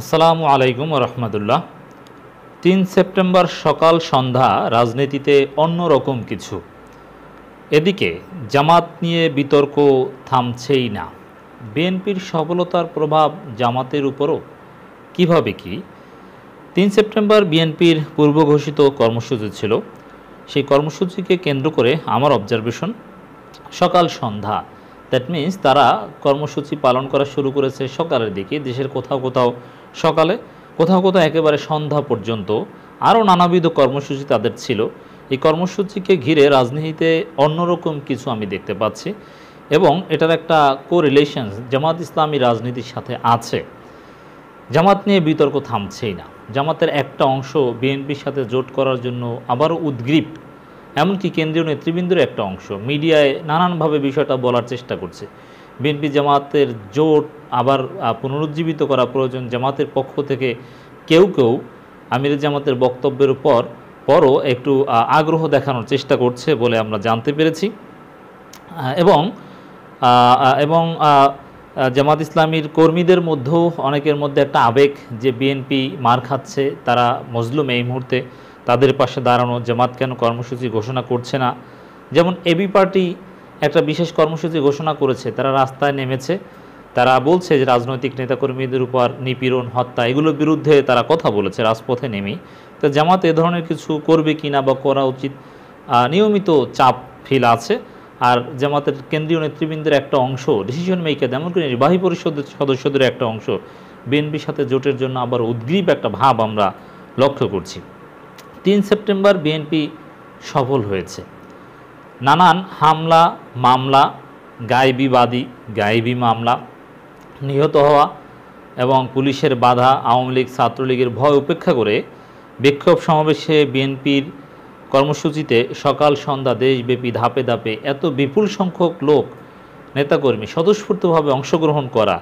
আসসালামু আলাইকুম রহমতুল্লাহ তিন সেপ্টেম্বর সকাল সন্ধ্যা রাজনীতিতে অন্যরকম কিছু এদিকে জামাত নিয়ে বিতর্ক থামছেই না বিএনপির সফলতার প্রভাব জামাতের উপরও কিভাবে কি তিন সেপ্টেম্বর বিএনপির পূর্ব ঘোষিত কর্মসূচি ছিল সেই কর্মসূচিকে কেন্দ্র করে আমার অবজারভেশন সকাল সন্ধ্যা দ্যাট মিন্স তারা কর্মসূচি পালন করা শুরু করেছে সকালের দিকে দেশের কোথাও কোথাও সকালে কোথাও কোথাও একেবারে সন্ধ্যা পর্যন্ত আরও নানাবিধ কর্মসূচি তাদের ছিল এই কর্মসূচিকে ঘিরে রাজনীতিতে অন্যরকম কিছু আমি দেখতে পাচ্ছি এবং এটার একটা কো রিলেশন জামাত ইসলামী রাজনীতির সাথে আছে জামাত নিয়ে বিতর্ক থামছেই না জামাতের একটা অংশ বিএনপির সাথে জোট করার জন্য আবারও উদ্গ্রীব এমনকি কেন্দ্রীয় নেতৃবৃন্দের একটা অংশ মিডিয়ায় নানানভাবে বিষয়টা বলার চেষ্টা করছে বিএনপি জামাতের জোট আবার পুনরুজ্জীবিত করা প্রয়োজন জামাতের পক্ষ থেকে কেউ কেউ আমির জামাতের বক্তব্যের উপর পরও একটু আগ্রহ দেখানোর চেষ্টা করছে বলে আমরা জানতে পেরেছি এবং এবং জামাত ইসলামীর কর্মীদের মধ্যেও অনেকের মধ্যে একটা আবেগ যে বিএনপি মার খাচ্ছে তারা মজলুম এই মুহূর্তে তাদের পাশে দাঁড়ানো জামাত কেন কর্মসূচি ঘোষণা করছে না যেমন এবি পার্টি একটা বিশেষ কর্মসূচি ঘোষণা করেছে তারা রাস্তায় নেমেছে তারা বলছে যে রাজনৈতিক নেতাকর্মীদের উপর নিপীড়ন হত্যা এগুলোর বিরুদ্ধে তারা কথা বলেছে রাজপথে নেমেই তো জামাত এ ধরনের কিছু করবে কি না বা করা উচিত নিয়মিত চাপ ফিল আছে আর জামাতের কেন্দ্রীয় নেতৃবৃন্দের একটা অংশ ডিসিশন মেকার করে নির্বাহী পরিষদের সদস্যদের একটা অংশ বিএনপির সাথে জোটের জন্য আবার উদ্গ্রীব একটা ভাব আমরা লক্ষ্য করছি তিন সেপ্টেম্বর বিএনপি সফল হয়েছে নানান হামলা মামলা গায়েবিবাদী গায়েবি মামলা নিহত হওয়া এবং পুলিশের বাধা আওয়ামী লীগ ছাত্রলীগের ভয় উপেক্ষা করে বিক্ষোভ সমাবেশে বিএনপির কর্মসূচিতে সকাল সন্ধ্যা দেশব্যাপী ধাপে ধাপে এত বিপুল সংখ্যক লোক নেতাকর্মী স্বতঃস্ফূর্তভাবে অংশগ্রহণ করা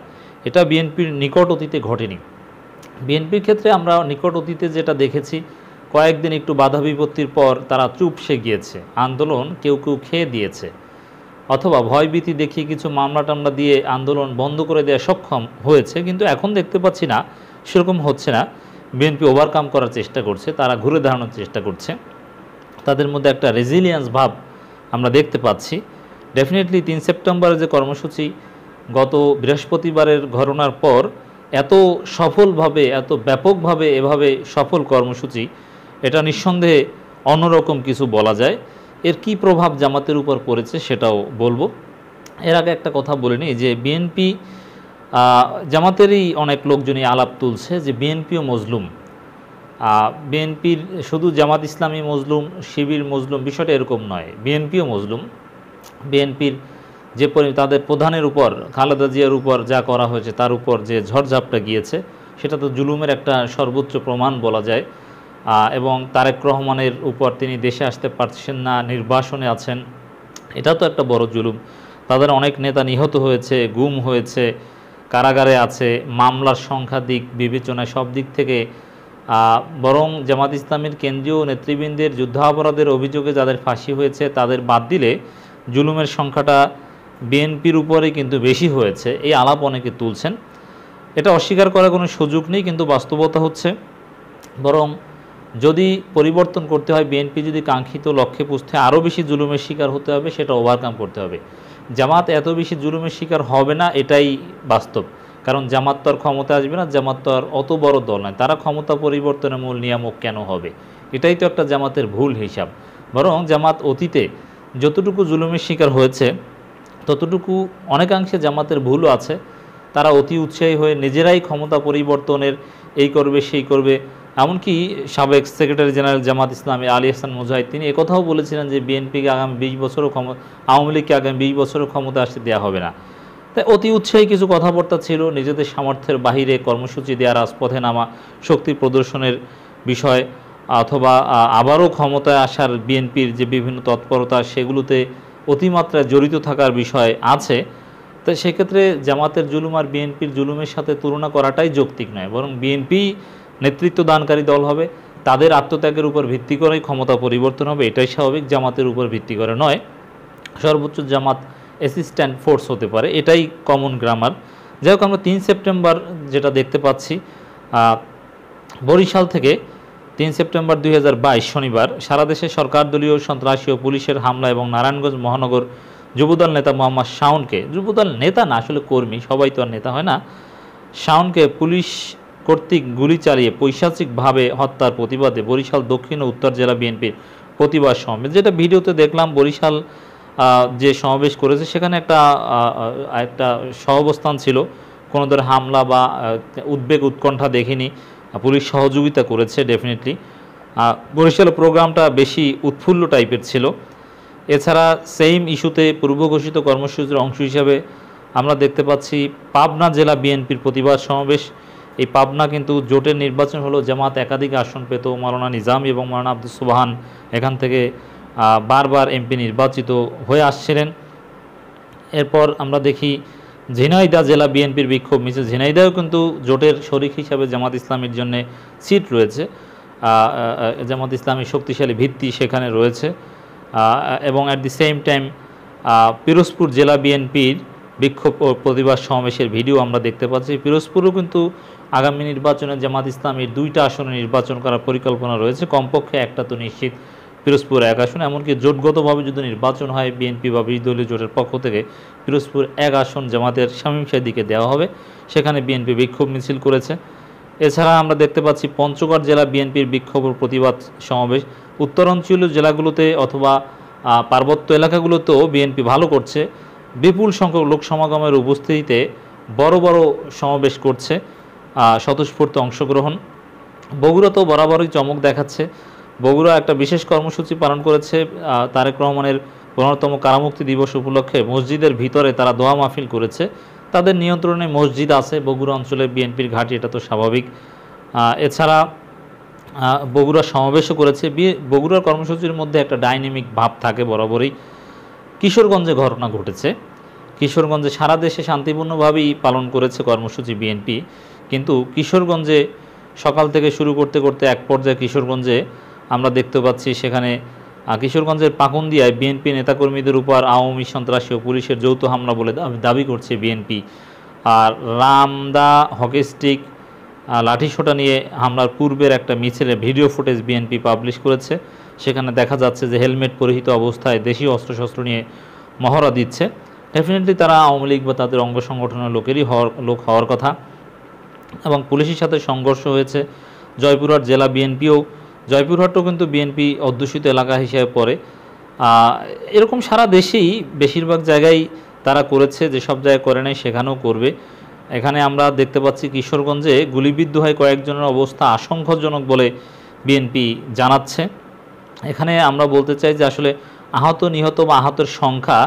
এটা বিএনপির নিকট অতীতে ঘটেনি বিএনপির ক্ষেত্রে আমরা নিকট অতীতে যেটা দেখেছি কয়েকদিন একটু বাধা বিপত্তির পর তারা চুপ সে গিয়েছে আন্দোলন কেউ কেউ খেয়ে দিয়েছে অথবা ভয়ভীতি দেখিয়ে কিছু মামলা টামলা দিয়ে আন্দোলন বন্ধ করে দেওয়া সক্ষম হয়েছে কিন্তু এখন দেখতে পাচ্ছি না সেরকম হচ্ছে না বিএনপি ওভারকাম করার চেষ্টা করছে তারা ঘুরে দাঁড়ানোর চেষ্টা করছে তাদের মধ্যে একটা রেজিলিয়েন্স ভাব আমরা দেখতে পাচ্ছি ডেফিনেটলি তিন সেপ্টেম্বরের যে কর্মসূচি গত বৃহস্পতিবারের ঘটনার পর এত সফলভাবে এত ব্যাপকভাবে এভাবে সফল কর্মসূচি এটা নিঃসন্দেহে অন্যরকম কিছু বলা যায় এর কি প্রভাব জামাতের উপর পড়েছে সেটাও বলবো এর আগে একটা কথা বলে নিই যে বিএনপি জামাতেরই অনেক লোকজনই আলাপ তুলছে যে বিএনপিও মজলুম বিএনপির শুধু জামাত ইসলামী মজলুম শিবির মজলুম বিষয়টা এরকম নয় বিএনপিও মজলুম বিএনপির যে তাদের প্রধানের উপর খালেদা জিয়ার উপর যা করা হয়েছে তার উপর যে ঝড়ঝাপটা গিয়েছে সেটা তো জুলুমের একটা সর্বোচ্চ প্রমাণ বলা যায় এবং তারেক রহমানের উপর তিনি দেশে আসতে পারছেন না নির্বাসনে আছেন এটা তো একটা বড় জুলুম তাদের অনেক নেতা নিহত হয়েছে গুম হয়েছে কারাগারে আছে মামলার সংখ্যা দিক বিবেচনায় সব দিক থেকে বরং জামাত ইসলামের কেন্দ্রীয় নেতৃবৃন্দের যুদ্ধাপরাধের অভিযোগে যাদের ফাঁসি হয়েছে তাদের বাদ দিলে জুলুমের সংখ্যাটা বিএনপির উপরে কিন্তু বেশি হয়েছে এই আলাপ অনেকে তুলছেন এটা অস্বীকার করার কোনো সুযোগ নেই কিন্তু বাস্তবতা হচ্ছে বরং যদি পরিবর্তন করতে হয় বিএনপি যদি কাঙ্ক্ষিত লক্ষ্যে পুষতে আরও বেশি জুলুমের শিকার হতে হবে সেটা ওভারকাম করতে হবে জামাত এত বেশি জুলুমের শিকার হবে না এটাই বাস্তব কারণ জামাত তো আর ক্ষমতা আসবে না জামাত তো আর অত বড় দল নয় তারা ক্ষমতা পরিবর্তনের মূল নিয়ামক কেন হবে এটাই তো একটা জামাতের ভুল হিসাব বরং জামাত অতীতে যতটুকু জুলুমের শিকার হয়েছে ততটুকু অনেকাংশে জামাতের ভুলও আছে তারা অতি উৎসাহী হয়ে নিজেরাই ক্ষমতা পরিবর্তনের এই করবে সেই করবে এমনকি সাবেক সেক্রেটারি জেনারেল জামাত ইসলামী আলী হাসান মুজাহিদ তিনি একথাও বলেছিলেন যে বিএনপিকে আগামী বিশ বছরও ক্ষমতা আওয়ামী লীগকে আগামী বিশ বছরও ক্ষমতা আসতে দেওয়া হবে না তাই অতি উৎসাহী কিছু কথাবার্তা ছিল নিজেদের সামর্থ্যের বাহিরে কর্মসূচি দেওয়া রাজপথে নামা শক্তি প্রদর্শনের বিষয় অথবা আবারও ক্ষমতায় আসার বিএনপির যে বিভিন্ন তৎপরতা সেগুলোতে অতিমাত্রায় জড়িত থাকার বিষয় আছে তো সেক্ষেত্রে জামাতের জুলুম আর বিএনপির জুলুমের সাথে তুলনা করাটাই যৌক্তিক নয় বরং বিএনপি নেতৃত্ব দানকারী দল হবে তাদের আত্মত্যাগের উপর ভিত্তি করেই ক্ষমতা পরিবর্তন হবে এটাই স্বাভাবিক জামাতের উপর ভিত্তি করে নয় সর্বোচ্চ জামাত অ্যাসিস্ট্যান্ট ফোর্স হতে পারে এটাই কমন গ্রামার যাই হোক আমরা তিন সেপ্টেম্বর যেটা দেখতে পাচ্ছি বরিশাল থেকে তিন সেপ্টেম্বর দুই শনিবার সারা দেশে সরকার দলীয় সন্ত্রাসী ও পুলিশের হামলা এবং নারায়ণগঞ্জ মহানগর যুবদল নেতা মোহাম্মদ শাওনকে যুবদল নেতা না আসলে কর্মী সবাই তো আর নেতা হয় না শাওনকে পুলিশ কর্তৃক গুলি চালিয়ে পৈশাচিকভাবে হত্যার প্রতিবাদে বরিশাল দক্ষিণ ও উত্তর জেলা বিএনপির প্রতিবাদ সমাবেশ যেটা ভিডিওতে দেখলাম বরিশাল যে সমাবেশ করেছে সেখানে একটা একটা সহবস্থান ছিল কোনো ধরনের হামলা বা উদ্বেগ উৎকণ্ঠা দেখিনি পুলিশ সহযোগিতা করেছে ডেফিনেটলি বরিশাল প্রোগ্রামটা বেশি উৎফুল্ল টাইপের ছিল এছাড়া সেইম ইস্যুতে পূর্ব ঘোষিত কর্মসূচির অংশ হিসাবে আমরা দেখতে পাচ্ছি পাবনা জেলা বিএনপির প্রতিবাদ সমাবেশ এই পাবনা কিন্তু জোটের নির্বাচন হলো জামাত একাধিক আসন পেত মালানা নিজাম এবং মালানা আব্দুল সুবাহান এখান থেকে বারবার এমপি নির্বাচিত হয়ে আসছিলেন এরপর আমরা দেখি ঝিনাইদা জেলা বিএনপির বিক্ষোভ মিছিল ঝিনাইদাও কিন্তু জোটের শরিক হিসাবে জামাত ইসলামের জন্য সিট রয়েছে জামাত ইসলামের শক্তিশালী ভিত্তি সেখানে রয়েছে এবং at the same time Pirojpur জেলা বিএনপির বিক্ষোভ ও প্রতিবাদ সমাবেশের ভিডিও আমরা দেখতে পাচ্ছি পিরোজপুরও কিন্তু আগামী নির্বাচনে জামাত ইসলামের দুইটা আসনে নির্বাচন করার পরিকল্পনা রয়েছে কমপক্ষে একটা তো নিশ্চিত পিরোজপুর এক আসন এমনকি জোটগতভাবে যদি নির্বাচন হয় বিএনপি বা বিরোধী দলীয় জোটের পক্ষ থেকে পিরোজপুর এক আসন জামাতের শামীম দিকে দেওয়া হবে সেখানে বিএনপি বিক্ষোভ মিছিল করেছে এছাড়া আমরা দেখতে পাচ্ছি পঞ্চগড় জেলা বিএনপির বিক্ষোভ প্রতিবাদ সমাবেশ উত্তরাঞ্চলীয় জেলাগুলোতে অথবা পার্বত্য এলাকাগুলোতেও বিএনপি ভালো করছে বিপুল সংখ্যক লোক সমাগমের উপস্থিতিতে বড় বড় সমাবেশ করছে স্বতঃস্ফূর্ত অংশগ্রহণ বগুড়া তো বরাবরই চমক দেখাচ্ছে বগুড়া একটা বিশেষ কর্মসূচি পালন করেছে তারেক রহমানের পনেরোতম কারামুক্তি দিবস উপলক্ষে মসজিদের ভিতরে তারা দোয়া মাহফিল করেছে তাদের নিয়ন্ত্রণে মসজিদ আছে বগুড়া অঞ্চলে বিএনপির ঘাঁটি এটা তো স্বাভাবিক এছাড়া বগুড়া সমাবেশও করেছে বগুড়ার কর্মসূচির মধ্যে একটা ডাইনামিক ভাব থাকে বরাবরই কিশোরগঞ্জে ঘটনা ঘটেছে কিশোরগঞ্জে সারা দেশে শান্তিপূর্ণভাবেই পালন করেছে কর্মসূচি বিএনপি কিন্তু কিশোরগঞ্জে সকাল থেকে শুরু করতে করতে এক পর্যায়ে কিশোরগঞ্জে আমরা দেখতে পাচ্ছি সেখানে কিশোরগঞ্জের পাকুন্দিয়ায় বিএনপি নেতাকর্মীদের উপর আওয়ামী সন্ত্রাসী ও পুলিশের যৌথ হামলা বলে দাবি করছে বিএনপি আর রামদা হকিস্টিক লাঠিসোটা নিয়ে হামলার পূর্বের একটা মিছিলে ভিডিও ফুটেজ বিএনপি পাবলিশ করেছে সেখানে দেখা যাচ্ছে যে হেলমেট পরিহিত অবস্থায় দেশীয় অস্ত্রশস্ত্র নিয়ে মহড়া দিচ্ছে ডেফিনেটলি তারা আওয়ামী লীগ বা তাদের অঙ্গ সংগঠনের লোকেরই হওয়ার লোক হওয়ার কথা এবং পুলিশের সাথে সংঘর্ষ হয়েছে জয়পুরহাট জেলা বিএনপিও জয়পুরহাটও কিন্তু বিএনপি অধ্যুষিত এলাকা হিসেবে পড়ে এরকম সারা দেশেই বেশিরভাগ জায়গায় তারা করেছে যেসব জায়গায় করে নাই সেখানেও করবে এখানে আমরা দেখতে পাচ্ছি কিশোরগঞ্জে গুলিবিদ্ধ হয় কয়েকজনের অবস্থা আশঙ্কাজনক বলে বিএনপি জানাচ্ছে এখানে আমরা বলতে চাই যে আসলে আহত নিহত বা আহতের সংখ্যা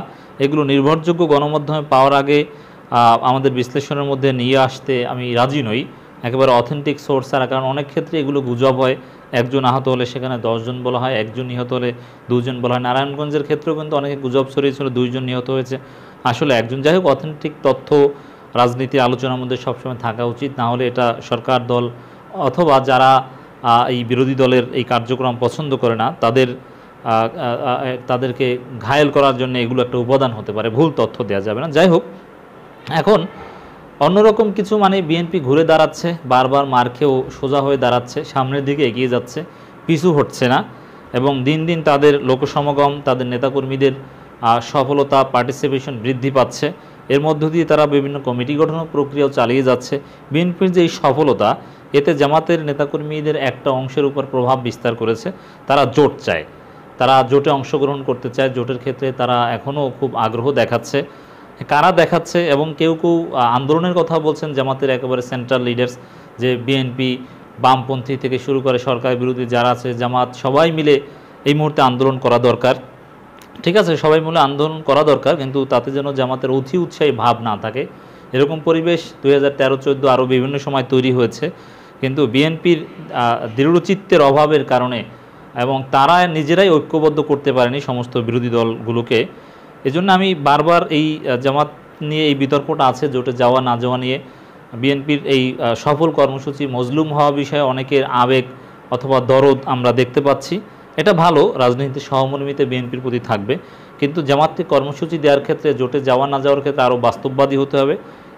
এগুলো নির্ভরযোগ্য গণমাধ্যমে পাওয়ার আগে আমাদের বিশ্লেষণের মধ্যে নিয়ে আসতে আমি রাজি নই একেবারে অথেন্টিক সোর্স ছাড়া কারণ অনেক ক্ষেত্রে এগুলো গুজব হয় একজন আহত হলে সেখানে দশজন বলা হয় একজন নিহত হলে দুজন বলা হয় নারায়ণগঞ্জের ক্ষেত্রেও কিন্তু অনেকে গুজব ছড়িয়েছিল দুইজন নিহত হয়েছে আসলে একজন যাই হোক অথেন্টিক তথ্য রাজনীতি আলোচনার মধ্যে সবসময় থাকা উচিত না হলে এটা সরকার দল অথবা যারা এই বিরোধী দলের এই কার্যক্রম পছন্দ করে না তাদের তাদেরকে ঘায়েল করার জন্য এগুলো একটা উপাদান হতে পারে ভুল তথ্য দেওয়া যাবে না যাই হোক এখন অন্যরকম কিছু মানে বিএনপি ঘুরে দাঁড়াচ্ছে বারবার মার খেয়েও সোজা হয়ে দাঁড়াচ্ছে সামনের দিকে এগিয়ে যাচ্ছে পিছু হচ্ছে না এবং দিন দিন তাদের লোকসমাগম তাদের নেতাকর্মীদের সফলতা পার্টিসিপেশন বৃদ্ধি পাচ্ছে এর মধ্য দিয়ে তারা বিভিন্ন কমিটি গঠন প্রক্রিয়াও চালিয়ে যাচ্ছে বিএনপির যে এই সফলতা এতে জামাতের নেতাকর্মীদের একটা অংশের উপর প্রভাব বিস্তার করেছে তারা জোট চায় তারা জোটে অংশগ্রহণ করতে চায় জোটের ক্ষেত্রে তারা এখনও খুব আগ্রহ দেখাচ্ছে কারা দেখাচ্ছে এবং কেউ কেউ আন্দোলনের কথা বলছেন জামাতের একেবারে সেন্ট্রাল লিডার্স যে বিএনপি বামপন্থী থেকে শুরু করে সরকার বিরোধী যারা আছে জামাত সবাই মিলে এই মুহূর্তে আন্দোলন করা দরকার ঠিক আছে সবাই মিলে আন্দোলন করা দরকার কিন্তু তাতে যেন জামাতের অতি উৎসাহী ভাব না থাকে এরকম পরিবেশ দুই হাজার তেরো চোদ্দো আরও বিভিন্ন সময় তৈরি হয়েছে কিন্তু বিএনপির দৃঢ়চিত্তের অভাবের কারণে এবং তারা নিজেরাই ঐক্যবদ্ধ করতে পারেনি সমস্ত বিরোধী দলগুলোকে এজন্য আমি বারবার এই জামাত নিয়ে এই বিতর্কটা আছে জোটে যাওয়া না যাওয়া নিয়ে বিএনপির এই সফল কর্মসূচি মজলুম হওয়া বিষয়ে অনেকের আবেগ অথবা দরদ আমরা দেখতে পাচ্ছি এটা ভালো রাজনীতিতে সহমর্মিতে বিএনপির প্রতি থাকবে কিন্তু জামাতকে কর্মসূচি দেওয়ার ক্ষেত্রে জোটে যাওয়া না যাওয়ার ক্ষেত্রে আরও বাস্তববাদী হতে হবে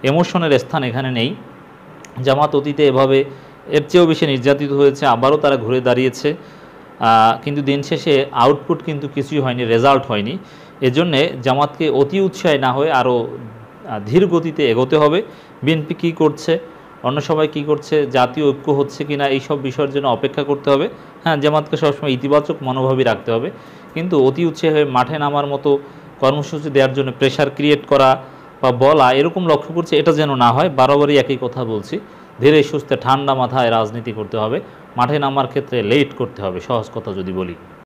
এমোশনের স্থান এখানে নেই জামাত অতীতে এভাবে এর চেয়েও বেশি নির্যাতিত হয়েছে আবারও তারা ঘুরে দাঁড়িয়েছে কিন্তু দিন শেষে আউটপুট কিন্তু কিছুই হয়নি রেজাল্ট হয়নি এজন্যে জামাতকে অতি উৎসাহী না হয়ে আরও ধীর গতিতে এগোতে হবে বিএনপি কী করছে অন্য সবাই কি করছে জাতীয় ঐক্য হচ্ছে কি না এইসব বিষয়ের জন্য অপেক্ষা করতে হবে হ্যাঁ জামাতকে সবসময় ইতিবাচক মনোভাবই রাখতে হবে কিন্তু অতি উৎসাহী হয়ে মাঠে নামার মতো কর্মসূচি দেওয়ার জন্য প্রেশার ক্রিয়েট করা বা বলা এরকম লক্ষ্য করছে এটা যেন না হয় বারবারই একই কথা বলছি ধীরে সুস্থে ঠান্ডা মাথায় রাজনীতি করতে হবে মাঠে নামার ক্ষেত্রে লেট করতে হবে সহজ কথা যদি বলি